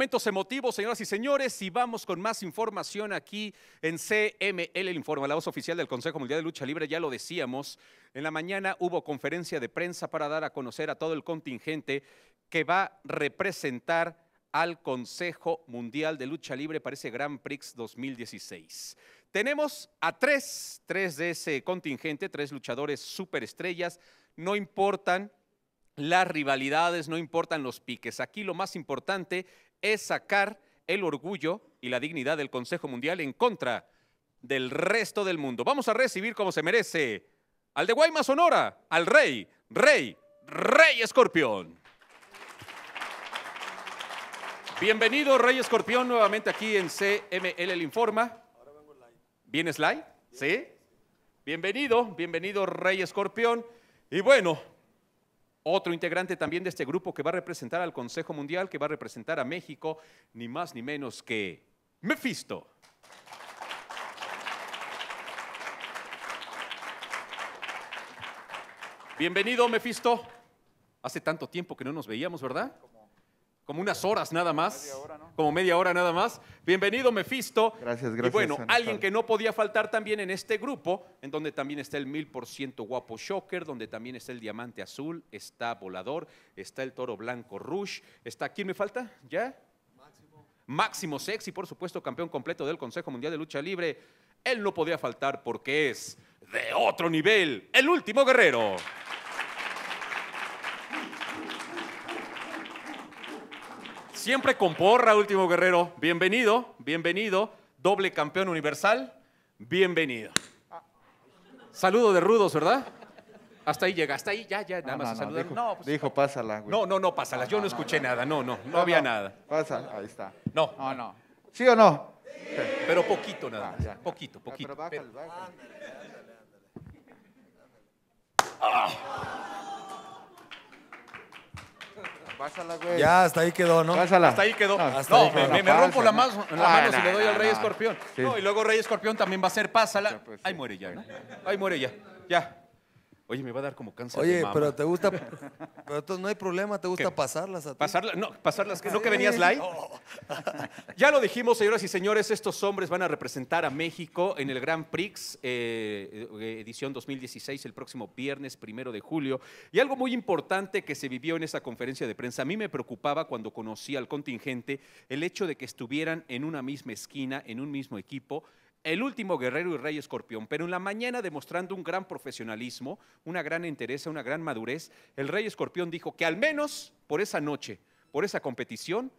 momentos emotivos, señoras y señores, y vamos con más información aquí en CML, el informe, la voz oficial del Consejo Mundial de Lucha Libre, ya lo decíamos, en la mañana hubo conferencia de prensa para dar a conocer a todo el contingente que va a representar al Consejo Mundial de Lucha Libre para ese Grand Prix 2016. Tenemos a tres, tres de ese contingente, tres luchadores superestrellas, no importan las rivalidades, no importan los piques. Aquí lo más importante es sacar el orgullo y la dignidad del Consejo Mundial en contra del resto del mundo. Vamos a recibir como se merece al de Guaymas Sonora, al rey, rey, rey escorpión. Bienvenido, Rey Escorpión, nuevamente aquí en CML El Informa. Ahora vengo ¿Vienes live? ¿Sí? Bienvenido, bienvenido, Rey Escorpión. Y bueno, otro integrante también de este grupo que va a representar al Consejo Mundial, que va a representar a México, ni más ni menos que Mephisto. Bienvenido, Mephisto. Hace tanto tiempo que no nos veíamos, ¿verdad? como unas horas nada más, como media hora nada más. Bienvenido, Mefisto. Gracias, gracias. Y bueno, alguien que no podía faltar también en este grupo, en donde también está el mil por ciento guapo Shocker, donde también está el diamante azul, está Volador, está el toro blanco Rush, está, ¿quién me falta? ¿Ya? Máximo. Máximo Sexy, por supuesto, campeón completo del Consejo Mundial de Lucha Libre. Él no podía faltar porque es de otro nivel, el último guerrero. Siempre con porra, último guerrero. Bienvenido, bienvenido. Doble campeón universal, bienvenido. Saludo de rudos, ¿verdad? Hasta ahí llega, hasta ahí, ya, ya, nada más no, a saludar. Dijo, no, pues, dijo, pásala, güey. No, no, no, pásala. Yo no, escuché nada, no, no, no, había nada. Pásala, ahí está. No. No, no. ¿Sí o no? Pero poquito nada ah, más. poquito, ah, poquito. ándale, ándale. Ah. Pásala, güey. Ya, hasta ahí quedó, ¿no? Pásala. Hasta ahí quedó. No, me, rompo la, mano, la ah, mano si le doy al Rey Escorpión. No, y luego Rey Escorpión también va a ser pásala. Pues, ahí muere ya, ¿no? Ahí muere ya. Ya. Oye, me va a dar como cáncer. de mama. pero te gusta. no hay problema, ¿te gusta pasarlas a ti? Pasarlas, no, pasarlas, no que venías live. Oh. ya lo dijimos, señoras y señores, estos hombres van a representar a México en el Gran Prix, eh, eh, edición 2016, el próximo viernes primero de julio. Y algo muy importante que se vivió en esa conferencia de prensa, a mí me preocupaba cuando conocí al contingente el hecho de que estuvieran en una misma esquina, en un mismo equipo el último guerrero y rey escorpión, pero en la mañana demostrando un gran profesionalismo, una gran entereza, una gran madurez, el rey escorpión dijo que al menos por esa noche, por esa competición,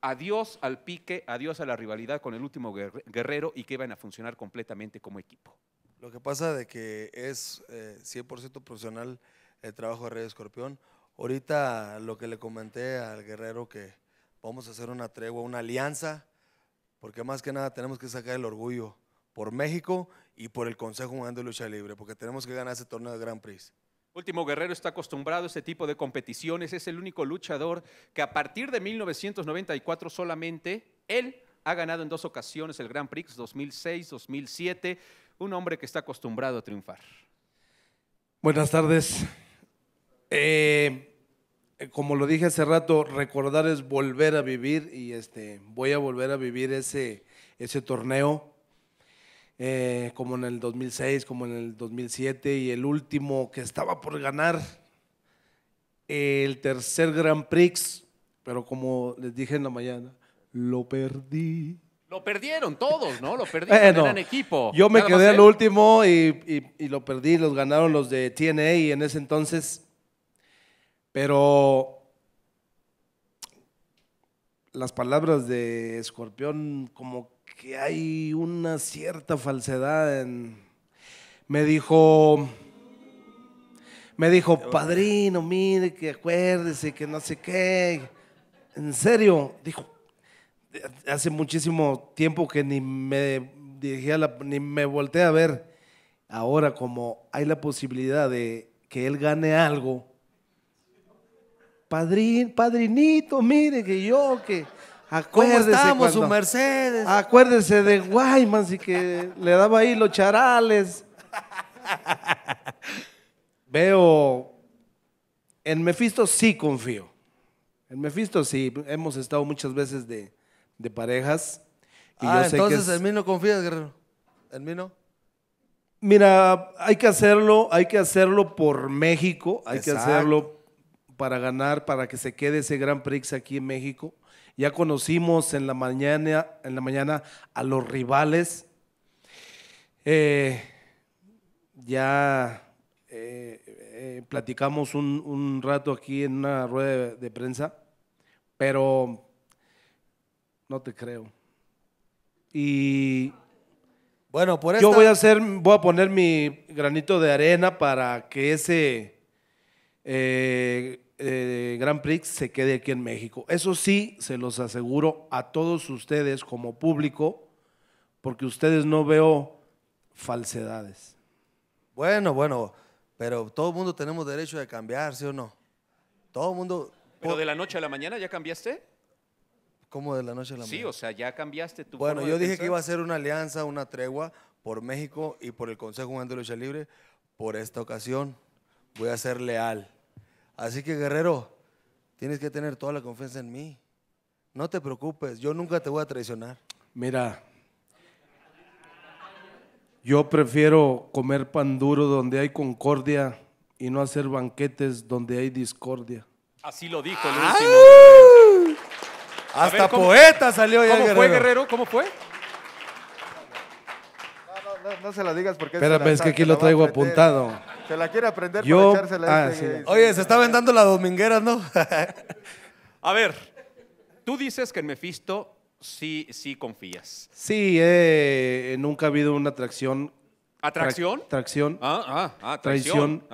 adiós al pique, adiós a la rivalidad con el último guerrero y que iban a funcionar completamente como equipo. Lo que pasa de que es 100% eh, profesional el trabajo de Rey Escorpión. Ahorita lo que le comenté al guerrero que vamos a hacer una tregua, una alianza, porque más que nada tenemos que sacar el orgullo por México y por el Consejo Mundial de Lucha Libre, porque tenemos que ganar ese torneo de Gran Prix. Último Guerrero está acostumbrado a ese tipo de competiciones, es el único luchador que a partir de 1994 solamente él ha ganado en dos ocasiones el Grand Prix 2006, 2007, un hombre que está acostumbrado a triunfar. Buenas tardes. Eh, eh, como lo dije hace rato, recordar es volver a vivir y este, voy a volver a vivir ese, ese torneo. Eh, como en el 2006, como en el 2007 y el último que estaba por ganar, el tercer Grand Prix, pero como les dije en la mañana, lo perdí. Lo perdieron todos, ¿no? Lo perdieron, en equipo. Yo me quedé el último y, lo perdí, los ganaron los de TNA y en ese entonces. Pero las palabras de Escorpión como que hay una cierta falsedad Me dijo, me dijo, padrino, mire, que acuérdese, que no sé qué. En serio, dijo, hace muchísimo tiempo que ni me dirigía, la, ni me volteé a ver. Ahora, como hay la posibilidad de que él gane algo, padrin, padrinito, mire, que yo, que Acuérdese su Mercedes? Acuérdese de Guaymas y que le daba ahí los charales. Veo, en Mephisto sí confío. En Mephisto sí, hemos estado muchas veces de, parejas. ah, entonces en mí no confías, Guerrero. En mí Mira, hay que hacerlo, hay que hacerlo por México, hay que hacerlo para ganar, para que se quede ese Gran Prix aquí en México. Ya conocimos en la mañana, en la mañana a los rivales. Eh, ya eh, eh, platicamos un, rato aquí en una rueda de, prensa, pero no te creo. Y bueno, por yo voy a hacer, voy a poner mi granito de arena para que ese Gran eh, Grand Prix se quede aquí en México. Eso sí, se los aseguro a todos ustedes como público, porque ustedes no veo falsedades. Bueno, bueno, pero todo el mundo tenemos derecho de cambiar, ¿sí o no? Todo el mundo... ¿Pero de la noche a la mañana ya cambiaste? ¿Cómo de la noche a la mañana? Sí, o sea, ya cambiaste tu... Bueno, yo dije que iba a ser una alianza, una tregua por México y por el Consejo Mundial de Lucha Libre. Por esta ocasión voy a ser leal. Así que guerrero, tienes que tener toda la confianza en mí. No te preocupes, yo nunca te voy a traicionar. Mira, yo prefiero comer pan duro donde hay concordia y no hacer banquetes donde hay discordia. Así lo dijo el ah. último. hasta poeta salió ya. ¿Cómo fue, Guerrero? ¿Cómo fue? No, se la digas porque... Espérame, pues, es que aquí lo traigo apuntado. Se la quiere aprender Yo, para ah, Oye, se está vendando la dominguera, ¿no? a ver, tú dices que en Mephisto sí, sí confías. Sí, eh, nunca ha habido una atracción. ¿Atracción? Atracción. Ah, ah, ah traición.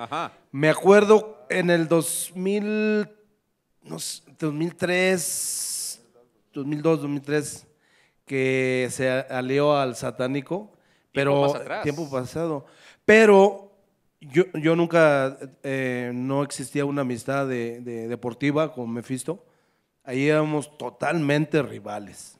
Me acuerdo en el 2000, no sé, 2003, 2002, 2003, que se alió al satánico, pero tiempo, tiempo pasado. Pero yo, yo nunca, eh, no existía una amistad de, deportiva con Mephisto. Ahí éramos totalmente rivales.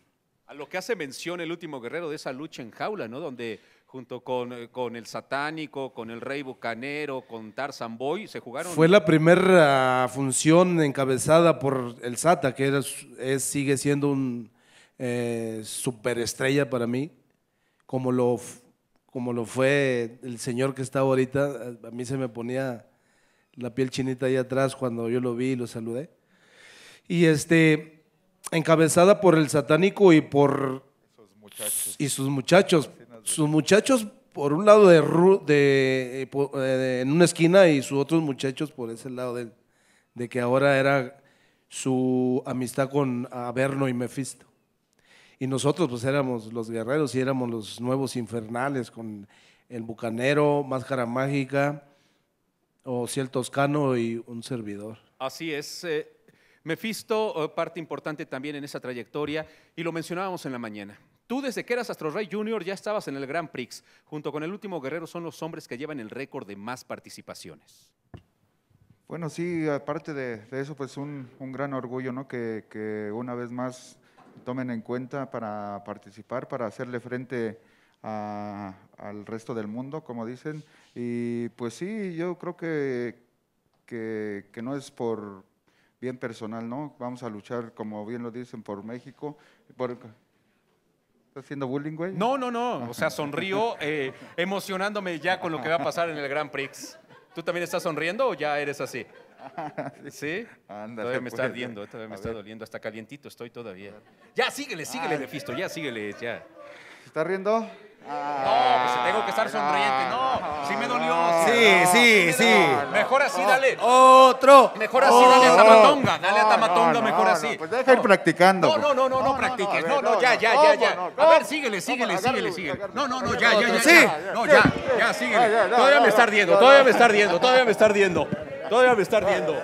A lo que hace mención el último guerrero de esa lucha en jaula, ¿no? Donde junto con, eh, el Satánico, con el Rey Bucanero, con Tarzan Boy, se jugaron. Fue la primera función encabezada por el Sata, que es, sigue siendo un eh, superestrella para mí, como lo como lo fue el señor que está ahorita, a mí se me ponía la piel chinita ahí atrás cuando yo lo vi y lo saludé. Y este, encabezada por el satánico y por... Y sus muchachos. Sus muchachos por un lado eh, eh, de, en una esquina y sus otros muchachos por ese lado de, que ahora era su amistad con Averno y Mefisto y nosotros pues éramos los guerreros y éramos los nuevos infernales con el bucanero, máscara mágica, o si el toscano y un servidor. Así es. Eh, Mefisto, eh, parte importante también en esa trayectoria, y lo mencionábamos en la mañana. Tú desde que eras Astro Rey Junior ya estabas en el Grand Prix. Junto con el último guerrero son los hombres que llevan el récord de más participaciones. Bueno, sí, aparte de, eso, pues un, gran orgullo, ¿no? que una vez más tomen en cuenta para participar, para hacerle frente al resto del mundo, como dicen. Y pues sí, yo creo que, que, no es por bien personal, ¿no? Vamos a luchar, como bien lo dicen, por México. Por, ¿Estás haciendo bullying, güey? No, no, no. O sea, sonrío eh, emocionándome ya con lo que va a pasar en el Grand Prix. ¿Tú también estás sonriendo o ya eres así? ¿Sí? Ándale, todavía me está pues. ardiendo, todavía me está doliendo. Hasta calientito estoy todavía. Ya, síguele, síguele, Ay. Mefisto, ya, síguele, ya. ¿Estás está riendo? no, pues ah. tengo que estar sonriente. No, sí me dolió. Ah. sí, sí, sí. mejor así, dale. Otro. Mejor así, dale a Tamatonga. Dale a Tamatonga, mejor así. Pues deja ir practicando. Pues. No, no, no, no, practiques. No, no, ya, ya, ya, ya. A ver, síguele, síguele, síguele, síguele. No, no, no, ya, ya, ya. Sí. No, ya, ya, síguele. Todavía me está ardiendo, todavía me está ardiendo, todavía me está ardiendo. Todavía me está riendo.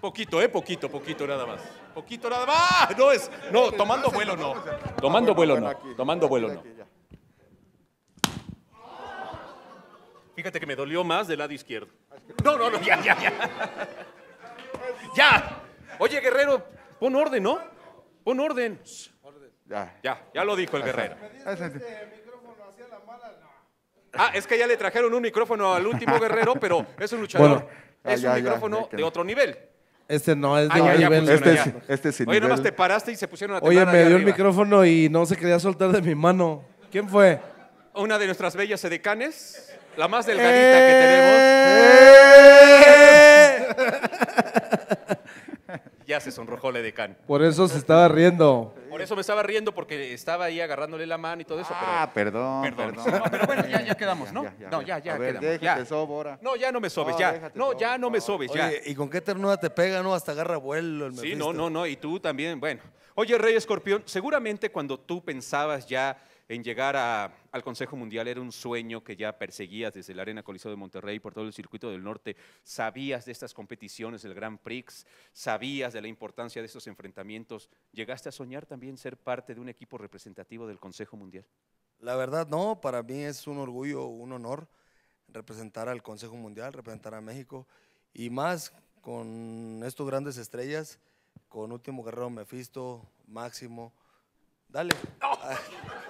Poquito, ¿eh? Poquito, poquito nada más. Poquito nada más. Ah, no es. No, tomando vuelo no. Tomando vuelo no. Tomando vuelo no. Fíjate que me dolió más del lado izquierdo. No, no, no, ya, ya, ya. Ya. Oye, guerrero, pon orden, ¿no? Pon orden. Ya. Ya, lo dijo el guerrero. Ah, es que ya le trajeron un micrófono al último guerrero, pero es un luchador es un micrófono de otro nivel. Este no es de otro nivel. este, este Oye, nomás te paraste y se pusieron a Oye, me dio el micrófono y no se quería soltar de mi mano. ¿Quién fue? Una de nuestras bellas edecanes, la más delgadita que eh, tenemos. Eh... Ya se sonrojó el Por eso se estaba riendo. Por eso me estaba riendo, porque estaba ahí agarrándole la mano y todo eso. Ah, perdón, perdón. pero bueno, ya, quedamos, ¿no? Ya, ya, no, ya, ya, quedamos. No, ya no me sobes, ya. No, ya no me sobes, ya. ¿y con qué ternura te pega, no? Hasta agarra vuelo el Sí, no, no, no. Y tú también, bueno. Oye, Rey Escorpión, seguramente cuando tú pensabas ya en llegar al Consejo Mundial era un sueño que ya perseguías desde la Arena Coliseo de Monterrey por todo el circuito del norte. Sabías de estas competiciones, del Grand Prix, sabías de la importancia de estos enfrentamientos. ¿Llegaste a soñar también ser parte de un equipo representativo del Consejo Mundial? La verdad, no. Para mí es un orgullo, un honor representar al Consejo Mundial, representar a México y más con estos grandes estrellas, con Último Guerrero Mephisto, Máximo. Dale.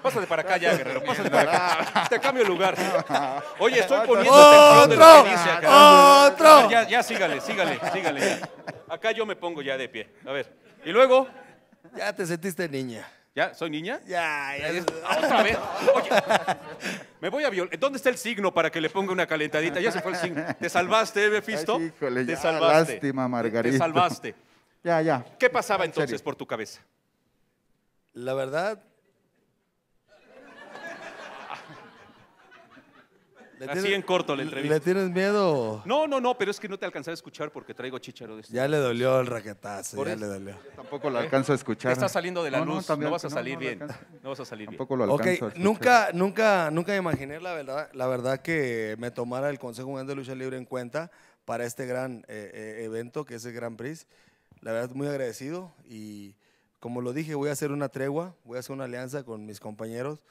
Pásate para acá ya, guerrero. Pásate para acá. Te cambio el lugar. Oye, estoy poniendo atención de la dice acá. ¡Otro! Ya, ya, sígale, sígale, sígale. Acá yo me pongo ya de pie. A ver. Y luego. Ya te sentiste niña. ¿Ya? ¿Soy niña? Ya, ya. Otra vez. Oye, me voy a violar. ¿Dónde está el signo para que le ponga una calentadita? Ya se fue el signo. ¿Te salvaste, Befisto? Eh, Ay, híjole, te salvaste. Lástima, Margarita. Te salvaste. Ya, ya. ¿Qué pasaba entonces por tu cabeza? La verdad, Así en corto la entrevista. ¿Le tienes miedo? No, no, no, pero es que no te alcanzaba a escuchar porque traigo chicharo de este. Ya le dolió el raquetazo, ya le dolió. tampoco lo alcanzo a escuchar. Está saliendo de la luz, no, vas a salir bien. No vas a salir tampoco lo alcanzo. nunca, nunca, nunca imaginé la verdad, la verdad que me tomara el Consejo Mundial de Lucha Libre en cuenta para este gran eh, eh, evento que es el Gran Prix. La verdad, muy agradecido y como lo dije, voy a hacer una tregua, voy a hacer una alianza con mis compañeros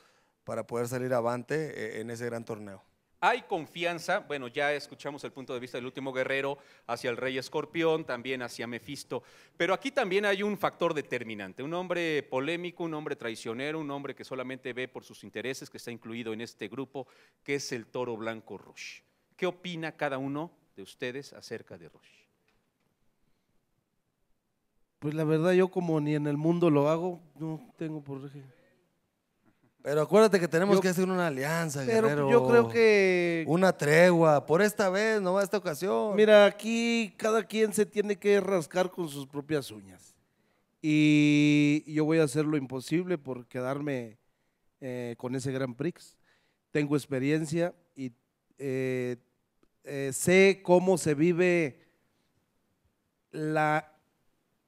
para poder salir avante eh, en ese gran torneo. Hay confianza, bueno, ya escuchamos el punto de vista del último guerrero hacia el rey escorpión, también hacia Mefisto, pero aquí también hay un factor determinante, un hombre polémico, un hombre traicionero, un hombre que solamente ve por sus intereses, que está incluido en este grupo, que es el toro blanco Roche. ¿Qué opina cada uno de ustedes acerca de Roche? Pues la verdad yo como ni en el mundo lo hago, no tengo por... Pero acuérdate que tenemos que hacer una alianza, pero Yo creo que. Una tregua, por esta vez, no va esta ocasión. Mira, aquí cada quien se tiene que rascar con sus propias uñas. Y yo voy a hacer lo imposible por quedarme eh, con ese Gran Prix. Tengo experiencia y eh, eh, sé cómo se vive la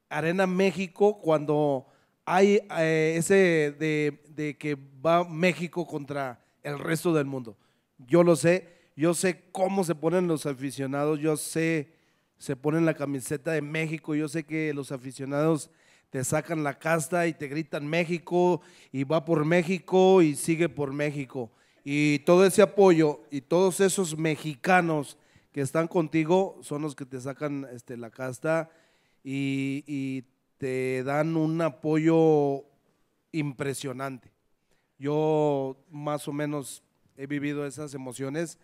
Arena México cuando hay eh, ese de, que va México contra el resto del mundo. Yo lo sé, yo sé cómo se ponen los aficionados, yo sé, se ponen la camiseta de México, yo sé que los aficionados te sacan la casta y te gritan México y va por México y sigue por México. Y todo ese apoyo y todos esos mexicanos que están contigo son los que te sacan este, la casta y, y te dan un apoyo impresionante. Yo más o menos he vivido esas emociones.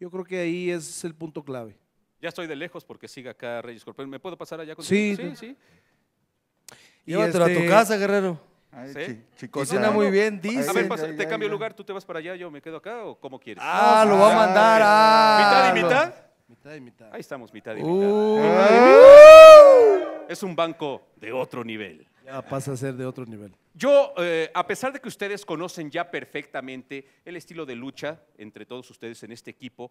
Yo creo que ahí es el punto clave. Ya estoy de lejos porque siga acá Reyes Corp. ¿Me puedo pasar allá con Sí, sí, sí. Llévatelo a tu este, casa, Guerrero. ¿Sí? Cocina muy bien, dice. A ver, te cambio el lugar, tú te vas para allá, yo me quedo acá o como quieres. Ah, lo va a ah, mandar. a ¿Mitad y mitad? Mitad y mitad. Ahí estamos, mitad y mitad es un banco de otro nivel. Ya pasa a ser de otro nivel. Yo, eh, a pesar de que ustedes conocen ya perfectamente el estilo de lucha entre todos ustedes en este equipo,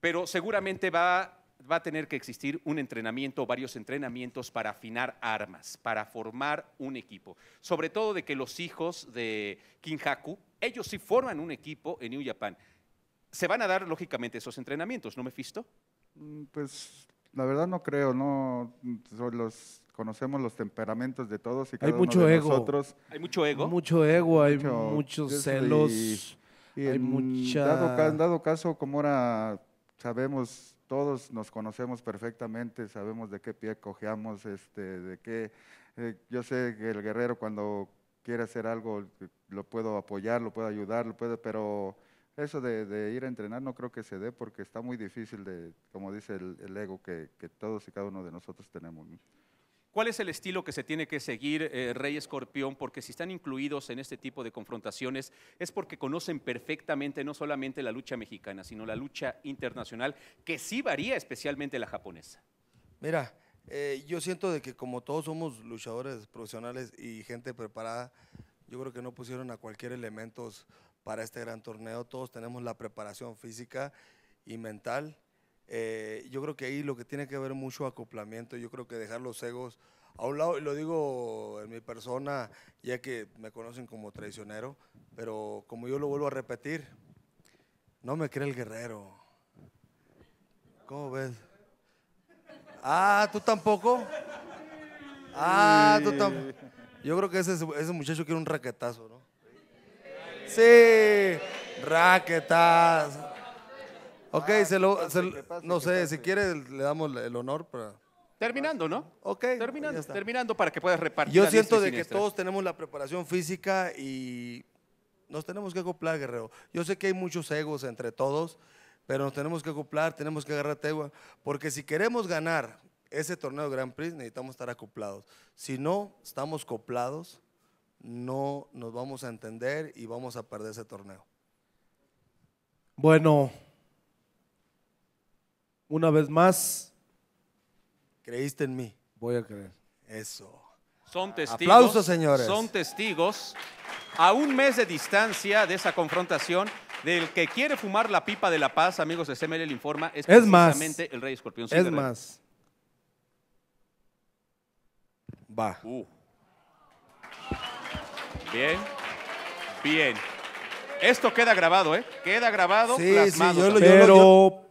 pero seguramente va, a tener que existir un entrenamiento, varios entrenamientos para afinar armas, para formar un equipo. Sobre todo de que los hijos de Kinjaku, ellos sí forman un equipo en New Japan. Se van a dar, lógicamente, esos entrenamientos, ¿no, me fisto? Mm, pues la verdad no creo, no los conocemos los temperamentos de todos y cada hay uno de nosotros. Hay mucho ego. hay Mucho ego, hay muchos celos. Y, hay mucha... dado, dado caso, como ahora sabemos, todos nos conocemos perfectamente, sabemos de qué pie cojeamos, este, de qué... Eh, yo sé que el guerrero cuando quiere hacer algo lo puedo apoyar, lo puedo ayudar, lo puedo, pero eso de, ir a entrenar no creo que se dé porque está muy difícil, de, como dice el, ego que, todos y cada uno de nosotros tenemos. ¿Cuál es el estilo que se tiene que seguir, eh, Rey Escorpión? Porque si están incluidos en este tipo de confrontaciones es porque conocen perfectamente no solamente la lucha mexicana, sino la lucha internacional, que sí varía especialmente la japonesa. Mira, eh, yo siento de que como todos somos luchadores profesionales y gente preparada, yo creo que no pusieron a cualquier elementos para este gran torneo. Todos tenemos la preparación física y mental. Eh, yo creo que ahí lo que tiene que ver mucho acoplamiento, yo creo que dejar los egos a un lado, y lo digo en mi persona, ya que me conocen como traicionero, pero como yo lo vuelvo a repetir, no me cree el guerrero. ¿Cómo ves? Ah, tú tampoco. Ah, tú tampoco. Yo creo que ese, ese muchacho quiere un raquetazo, Sí, raquetas. Ok, ah, se lo, no sé, si quiere le damos el honor. Para... Terminando, ¿no? Ok, Terminando, terminando para que puedas repartir. Yo siento de que todos tenemos la preparación física y nos tenemos que acoplar, guerrero. Yo sé que hay muchos egos entre todos, pero nos tenemos que acoplar, tenemos que agarrar tegua, porque si queremos ganar ese torneo Grand Prix necesitamos estar acoplados. Si no estamos coplados, no nos vamos a entender y vamos a perder ese torneo. Bueno, una vez más. Creíste en mí. Voy a creer. Eso. Son testigos. Aplausos, señores. Son testigos a un mes de distancia de esa confrontación del que quiere fumar la pipa de la paz, amigos de CML le informa, es, más, el Rey Escorpión. Es más. Va. Uh. Bien. Bien. Esto queda grabado, ¿eh? Queda grabado, sí, plasmado. Pero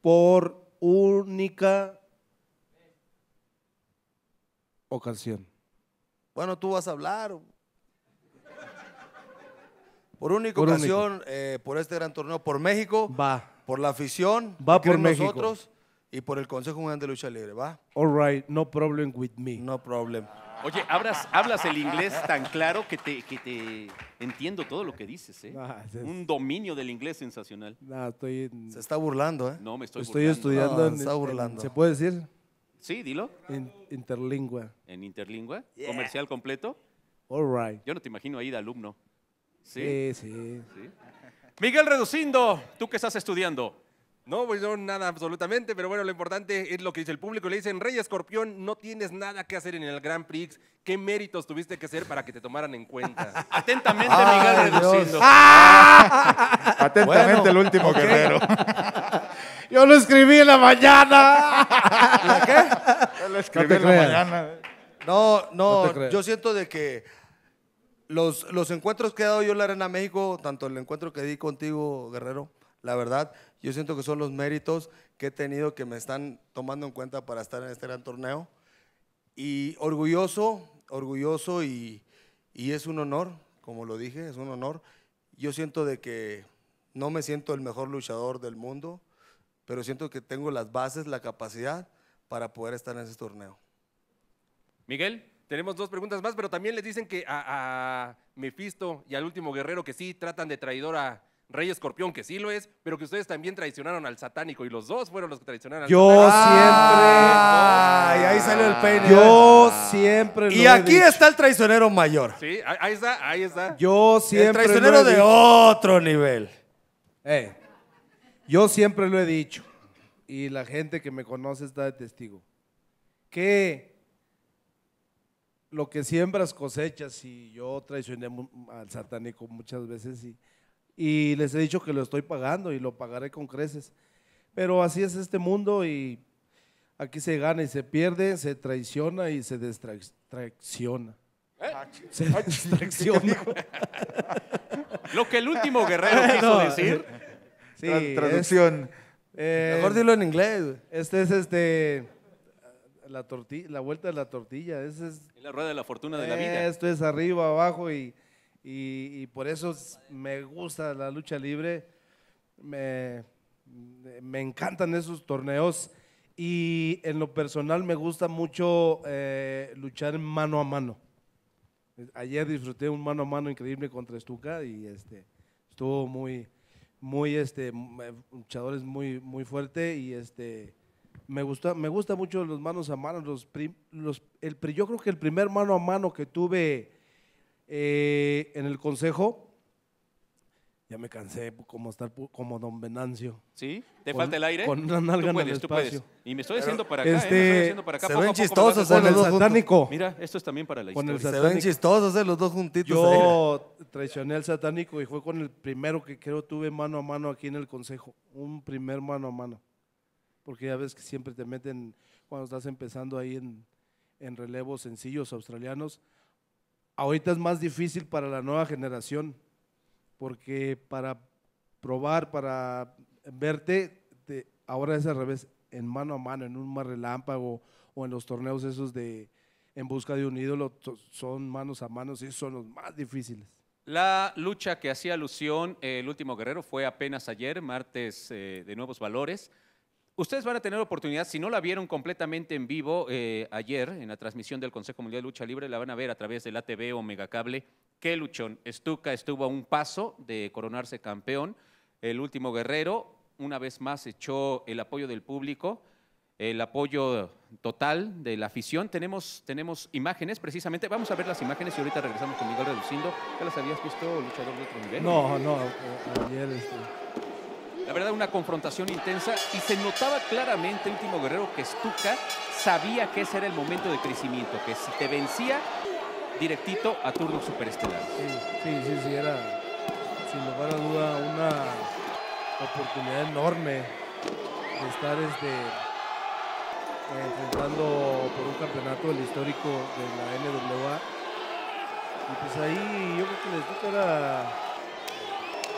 por única ocasión. Bueno, tú vas a hablar. Por única ocasión, eh, por este gran torneo, por México. Va. Por la afición. Va por Nosotros y por el Consejo Mundial de Lucha Libre, ¿va? right, no problem with me. No problem. Oye, hablas, el inglés tan claro que te, entiendo todo lo que dices, ¿eh? Un dominio del inglés sensacional. Se está burlando, ¿eh? No, me estoy, estoy estudiando. ¿Se puede decir? Sí, dilo. En interlingua. En interlingua, comercial completo. All right. Yo no te imagino ahí de alumno. Sí. Sí, Miguel Reducindo, tú qué estás estudiando, no, pues no, nada absolutamente, pero bueno, lo importante es lo que dice el público. Le dicen, Rey Escorpión, no tienes nada que hacer en el Grand Prix. ¿Qué méritos tuviste que hacer para que te tomaran en cuenta? Atentamente, Miguel Reduciendo. Atentamente, el último guerrero. Yo lo escribí en la mañana. ¿La qué? Yo lo escribí en la mañana. No, no, yo siento de que los, los encuentros que he dado yo en la Arena México, tanto el encuentro que di contigo, Guerrero, la verdad, yo siento que son los méritos que he tenido que me están tomando en cuenta para estar en este gran torneo. Y orgulloso, orgulloso y, es un honor, como lo dije, es un honor. Yo siento de que no me siento el mejor luchador del mundo, pero siento que tengo las bases, la capacidad para poder estar en ese torneo. Miguel, tenemos dos preguntas más, pero también les dicen que a, a Mephisto y al último guerrero que sí tratan de traidor a, Rey Escorpión, que sí lo es, pero que ustedes también traicionaron al satánico y los dos fueron los que traicionaron al Yo siempre. Ay, ahí sale el peine. Yo siempre. Y aquí está el traicionero mayor. Sí, ahí- está, ahí está. Yo siempre. el traicionero de otro nivel. Eh, yo siempre lo he dicho, y la gente que me conoce está de testigo, que lo que siembras cosechas, y yo traicioné al satánico muchas veces, y y les he dicho que lo estoy pagando y lo pagaré con creces. Pero así es este mundo y aquí se gana y se pierde, se traiciona y se distracciona. ¿Eh? Ah, se ah, distracciona. lo que el último guerrero quiso decir. Sí, traducción. Eh, Mejor dilo en inglés. Este es este la la vuelta de la tortilla. es, la rueda de la fortuna de la vida. Esto es arriba, abajo y y, por eso me gusta la lucha libre, me, me, encantan esos torneos y en lo personal me gusta mucho eh, luchar mano a mano. Ayer disfruté un mano a mano increíble contra Stuka y este, estuvo muy, muy, este, eh, luchadores muy, muy fuerte y este, me gusta, me gusta mucho los manos a mano, los, los el, yo creo que el primer mano a mano que tuve eh, en el consejo. Ya me cansé como estar como don Venancio. ¿Sí? ¿Te falta el aire? Con una nalga en el espacio. Y me estoy haciendo para acá, ¿eh? este, me estoy para acá. Se ven chistosos eh, los el satánico. Mira, esto es también para la con historia. El se ven chistosos eh, los dos juntitos. Yo traicioné al satánico y fue con el primero que creo tuve mano a mano aquí en el consejo. Un primer mano a mano. Porque ya ves que siempre te meten, cuando estás empezando ahí en, en relevos sencillos australianos, ahorita es más difícil para la nueva generación, porque para probar, para verte, ahora es al revés, en mano a mano, en un mar relámpago o en los torneos esos de en busca de un ídolo, son manos a manos y son los más difíciles. La lucha que hacía alusión eh, el último guerrero fue apenas ayer, martes eh, de Nuevos Valores. Ustedes van a tener oportunidad, si no la vieron completamente en vivo eh, ayer en la transmisión del Consejo Mundial de Lucha Libre, la van a ver a través del ATV o Megacable. que luchón. Estuca estuvo a un paso de coronarse campeón. El último guerrero, una vez más, echó el apoyo del público, el apoyo total de la afición. Tenemos, tenemos imágenes, precisamente. Vamos a ver las imágenes y ahorita regresamos con Miguel Reducindo. ¿Ya las habías visto, luchador de otro nivel? No, no, eh, ayer. Este, la verdad, una confrontación intensa y se notaba claramente, último guerrero, que Stuka sabía que ese era el momento de crecimiento, que si te vencía, directito a turno superestelar. Sí, sí, sí, sí era sin lugar a duda una oportunidad enorme de estar este, enfrentando por un campeonato el histórico de la NWA. Y pues ahí yo creo que Stuka era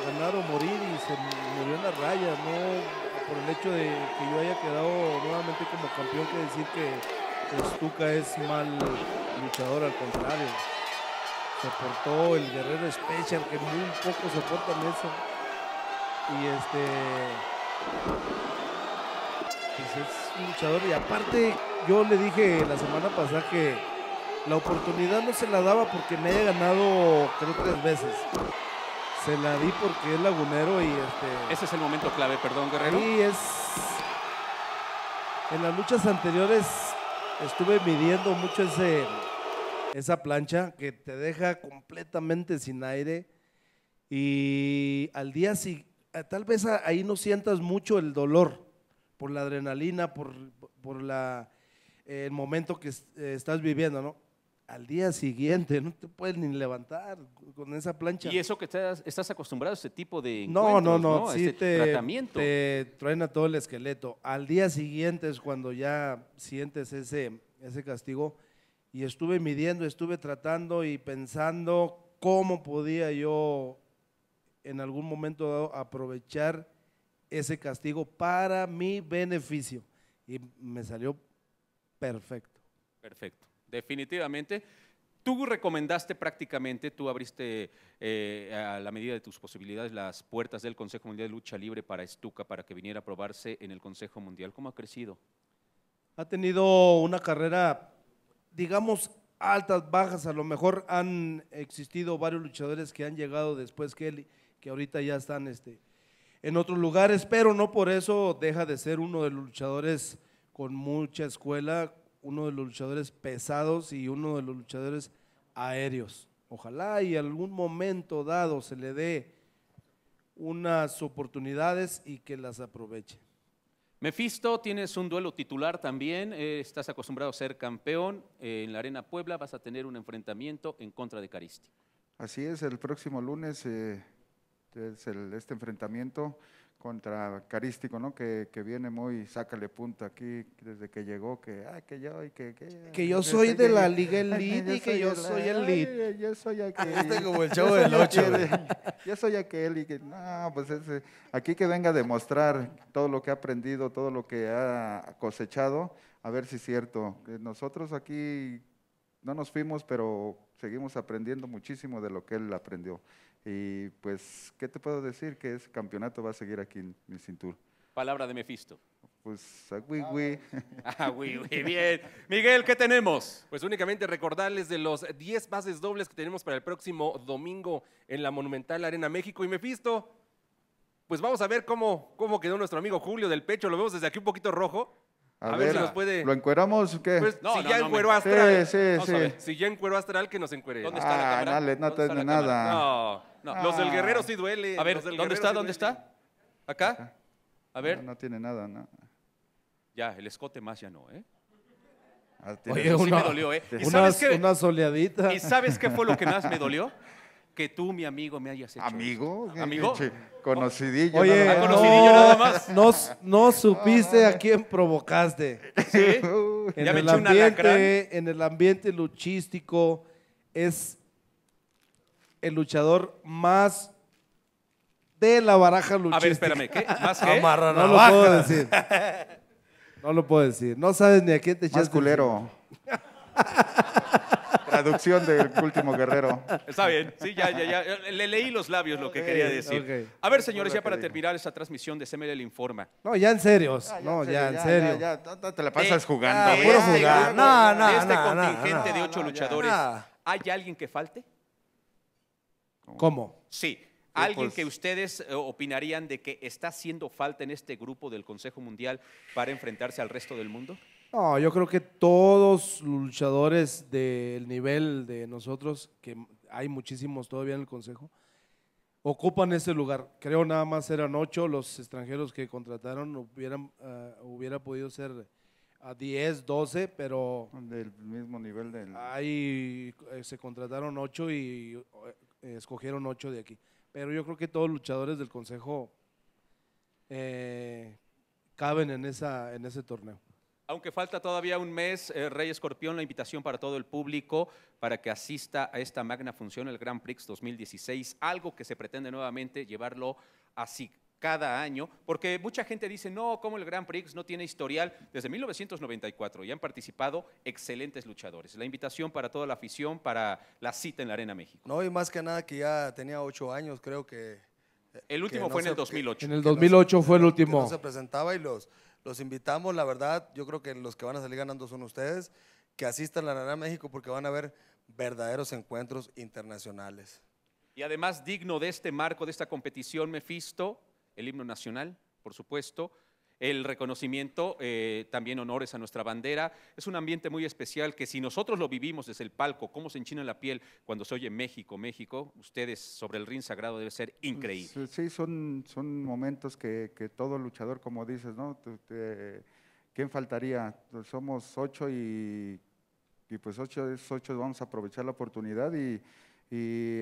ganar o morir y se murió en la raya, no por el hecho de que yo haya quedado nuevamente como campeón que decir que Stuka es mal luchador, al contrario. Se el guerrero especial que muy poco se eso. Y este pues es un luchador y aparte yo le dije la semana pasada que la oportunidad no se la daba porque me haya ganado creo tres veces. Se la di porque es lagunero y este. Ese es el momento clave, perdón, Guerrero. Sí, es. En las luchas anteriores estuve midiendo mucho ese, esa plancha que te deja completamente sin aire y al día sí, eh, tal vez ahí no sientas mucho el dolor por la adrenalina, por, por la, el momento que eh, estás viviendo, ¿no? al día siguiente no te puedes ni levantar con esa plancha. Y eso que estás, estás acostumbrado a ese tipo de no, no, no, ¿no? Sí este te, tratamiento. traen a todo el esqueleto. Al día siguiente es cuando ya sientes ese, ese castigo. Y estuve midiendo, estuve tratando y pensando cómo podía yo en algún momento aprovechar ese castigo para mi beneficio. Y me salió perfecto. Perfecto definitivamente. Tú recomendaste prácticamente, tú abriste eh, a la medida de tus posibilidades las puertas del Consejo Mundial de Lucha Libre para Estuca, para que viniera a probarse en el Consejo Mundial. ¿Cómo ha crecido? Ha tenido una carrera, digamos, altas, bajas. A lo mejor han existido varios luchadores que han llegado después que él, que ahorita ya están este, en otros lugares, pero no por eso deja de ser uno de los luchadores con mucha escuela, uno de los luchadores pesados y uno de los luchadores aéreos. Ojalá y algún momento dado se le dé unas oportunidades y que las aproveche. Mefisto, tienes un duelo titular también, eh, estás acostumbrado a ser campeón eh, en la Arena Puebla, vas a tener un enfrentamiento en contra de Caristi. Así es, el próximo lunes eh, es este enfrentamiento contra Carístico, ¿no? Que, que, viene muy, sácale punto aquí desde que llegó, que, que yo, que, que, yo soy de la Liga Elite y que yo soy el lead. Yo soy aquel. Este como el chavo del 8. Yo soy aquel y que, no, pues aquí que venga a demostrar todo lo que ha aprendido, todo lo que ha cosechado, a ver si es cierto. Eh, nosotros aquí no nos fuimos, pero seguimos aprendiendo muchísimo de lo que él aprendió. Y pues, ¿qué te puedo decir? Que ese campeonato va a seguir aquí en mi cintura. Palabra de Mephisto. Pues a ah, hui, ah, ah, bien. Miguel, ¿qué tenemos? Pues únicamente recordarles de los 10 bases dobles que tenemos para el próximo domingo en la Monumental Arena México. Y Mephisto, pues vamos a ver cómo, cómo quedó nuestro amigo Julio del pecho. Lo vemos desde aquí un poquito rojo. A, ver, si nos puede. ¿Lo encueramos qué? Pues, si ya no, en cuero astral. Sí, Si ya en astral, que nos encuere. ¿Dónde ah, está ah, la cámara? Dale, no tiene nada. No, Los del ah. guerrero sí duele. A ver, ¿dónde está? ¿Dónde está? ¿Acá? A ver. No, tiene nada, no. Ya, el escote más ya no, ¿eh? Ah, Oye, sí me dolió, ¿eh? Una soleadita. ¿Y sabes qué fue lo que más me dolió? que tú, mi amigo, me hayas hecho. Amigo, amigo. Conocidillo. Oye, conocidillo No, supiste a quién provocaste. Sí. En ya el me eché ambiente, en el ambiente luchístico es el luchador más de la baraja luchística. A ver, espérame, ¿qué? ¿Más qué? no lo puedo decir. No lo puedo decir. No sabes ni a quién te echaste. Más culero. Traducción del último guerrero. Está bien, sí, ya, ya, ya. Le leí los labios lo que quería decir. A ver, señores, ya para terminar esta transmisión de CML Informa. No, ya en serio. no, ya, en serio. Ya, te la pasas jugando. puro jugar. No, no, de este contingente de ocho luchadores, ¿hay alguien que falte? ¿Cómo? Sí. Eh, alguien pues que ustedes eh, opinarían de que está haciendo falta en este grupo del Consejo Mundial para enfrentarse al resto del mundo? No, yo creo que todos luchadores del nivel de nosotros, que hay muchísimos todavía en el Consejo, ocupan ese lugar. Creo nada más eran ocho los extranjeros que contrataron, hubieran, eh, hubiera podido ser a eh, diez, doce, pero... Del mismo nivel del... Ahí eh, se contrataron ocho y escogieron ocho de aquí. Pero yo creo que todos los luchadores del Consejo caben en, esa, en ese torneo. Aunque falta todavía un mes, eh, Rey Escorpión, la invitación para todo el público para que asista a esta magna función, el Grand Prix 2016, algo que se pretende nuevamente llevarlo así cada año, porque mucha gente dice, no, como el Grand Prix no tiene historial desde 1994 y han participado excelentes luchadores. La invitación para toda la afición, para la cita en la Arena México. No, y más que nada que ya tenía ocho años, creo que... El último fue en el 2008. en el 2008 fue el último. se presentaba y los los invitamos, la verdad, yo creo que los que van a salir ganando son ustedes, que asistan a la Arena México porque van a ver verdaderos encuentros internacionales. Y además, digno de este marco, de esta competición, Mefisto, el himno nacional, por supuesto, el reconocimiento, eh, también honores a nuestra bandera. Es un ambiente muy especial que si nosotros lo vivimos desde el palco, cómo se enchina la piel cuando se oye México, México, ustedes sobre el ring sagrado debe ser increíble. Sí, son, son momentos que, todo luchador, como dices, ¿no? ¿Quién faltaría? Somos ocho y, pues ocho es ocho, vamos a aprovechar la oportunidad y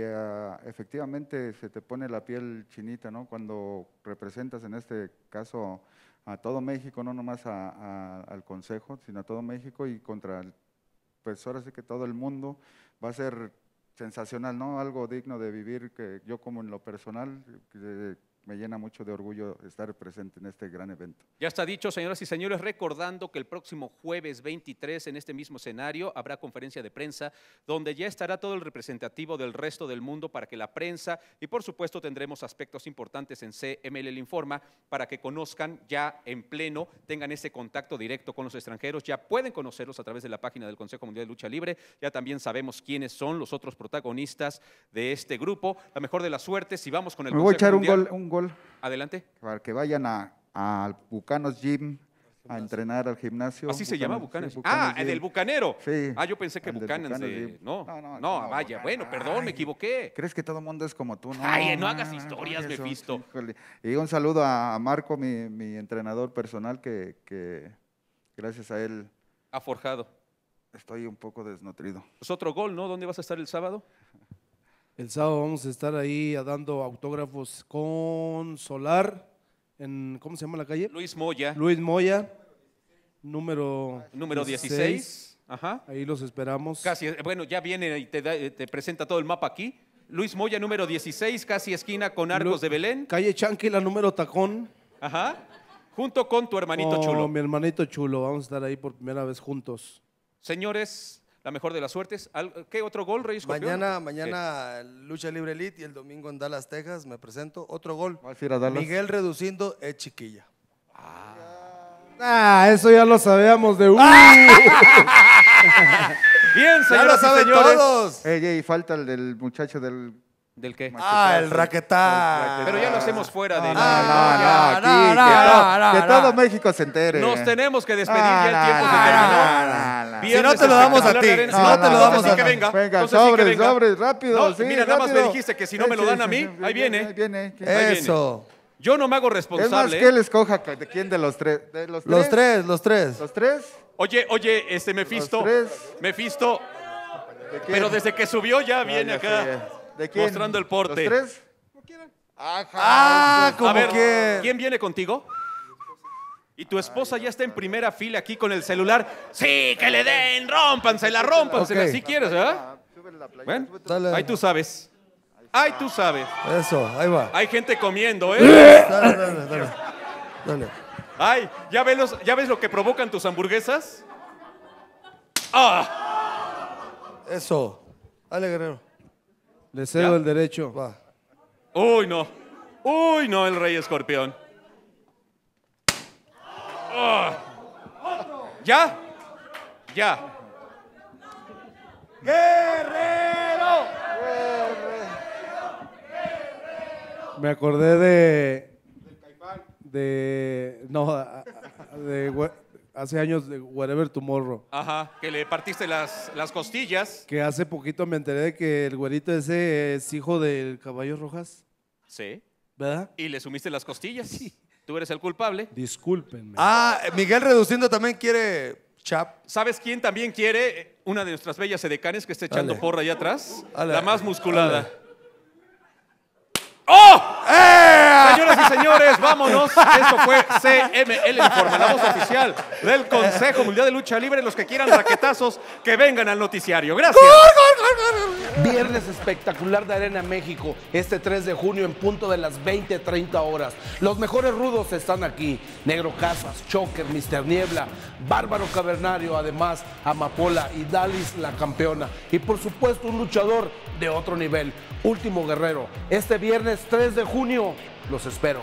ah, efectivamente se te pone la piel chinita, ¿no? Cuando representas en este caso a todo México, no nomás al Consejo, sino a todo México y contra, el, pues ahora sí que todo el mundo va a ser sensacional, ¿no? Algo digno de vivir que yo como en lo personal, que, me llena mucho de orgullo estar presente en este gran evento. Ya está dicho, señoras y señores, recordando que el próximo jueves 23 en este mismo escenario habrá conferencia de prensa donde ya estará todo el representativo del resto del mundo para que la prensa y por supuesto tendremos aspectos importantes en CML Informa para que conozcan ya en pleno, tengan ese contacto directo con los extranjeros, ya pueden conocerlos a través de la página del Consejo Mundial de Lucha Libre, ya también sabemos quiénes son los otros protagonistas de este grupo. La mejor de las suertes si vamos con el... Consejo Mundial. Adelante. Para que vayan a, Bucanos Gym a entrenar al gimnasio. ¿Así se llama Bucanos ah, en el Bucanero. Ah, yo pensé que Bucanas No, no, vaya, bueno, perdón, me equivoqué. ¿Crees que todo mundo es como tú? No, Ay, no hagas historias, visto Y un saludo a Marco, mi, entrenador personal, que, que gracias a él... Ha forjado. Estoy un poco desnutrido. Es otro gol, ¿no? ¿Dónde vas a estar el sábado? El sábado vamos a estar ahí dando autógrafos con Solar, en, ¿cómo se llama la calle? Luis Moya. Luis Moya, número, número 16. Ajá. Ahí los esperamos. Casi, eh, bueno, ya viene y eh, te, presenta todo el mapa aquí. Luis Moya, número 16, casi esquina con Arcos de Belén. Calle Chanqui, número Tacón. Ajá. Junto con tu hermanito chulo. mi hermanito chulo. Vamos a estar ahí por primera vez juntos. Señores, la mejor de las suertes. ¿Qué otro gol, Reyes Mañana, mañana Lucha Libre Elite y el domingo en Dallas, Texas, me presento. Otro gol. Miguel reduciendo es chiquilla. Ah. ah. eso ya lo sabíamos de uno. Ah. Bien, señoras ya lo saben y todos. falta el del muchacho del ¿Del qué? Ah, el raquetá. Pero ya lo hacemos fuera de... Ah, no, no, que, todo, México se entere. Nos tenemos que despedir, ya el tiempo Si no te lo damos a ti. Si no te lo damos a ti. que venga. Venga, sobres, sobres, rápido. mira, nada más me dijiste que si no me lo dan a mí, ahí viene. Ahí viene. Eso. Yo no me hago responsable. Es más, ¿eh? que él escoja de quién de los tres. los, tres? los tres, los tres. Oye, oye, este Mefisto. Mefisto. Pero desde que subió ya viene acá. Mostrando el porte. ¿Los tres? Ajá, ver, ah, ¿quién viene contigo? Y tu esposa ya está en primera fila aquí con el celular. Sí, que le den, rómpansela, rómpansela. Si quieres, ¿verdad? Ah, bueno, ahí tú sabes. Ahí tú sabes. Eso, ahí va. Hay gente comiendo, ¿eh? Dale, dale, dale. dale. Ay, ¿ya ves, los, ¿ya ves lo que provocan tus hamburguesas? ¡Ah! Eso. Dale, guerrero. Le cedo el derecho. Uy, no. Uy, no, el rey escorpión. Ah. Ya. ¡Guerrero! Guerrero. Me acordé de. De. No, de hace años de whatever Tomorrow. Ajá, que le partiste las, las costillas. Que hace poquito me enteré de que el güerito ese es hijo del Caballo Rojas. Sí. ¿Verdad? Y le sumiste las costillas. Sí. Tú eres el culpable. Discúlpenme. Ah, Miguel Reduciendo también quiere chap. ¿Sabes quién también quiere? Una de nuestras bellas edecanes que está echando porra allá atrás. La más musculada. ¡Oh! ¡Eh! Señoras y señores, vámonos. Eso fue CML Informe, la voz oficial del Consejo Mundial de Lucha Libre. Los que quieran raquetazos, que vengan al noticiario. Gracias. Viernes espectacular de Arena México, este 3 de junio en punto de las 20-30 horas. Los mejores rudos están aquí. Negro Casas, Choker, Mister Niebla, Bárbaro Cavernario, además Amapola y Dalis la campeona. Y por supuesto un luchador de otro nivel. Último guerrero, este viernes 3 de junio, los espero.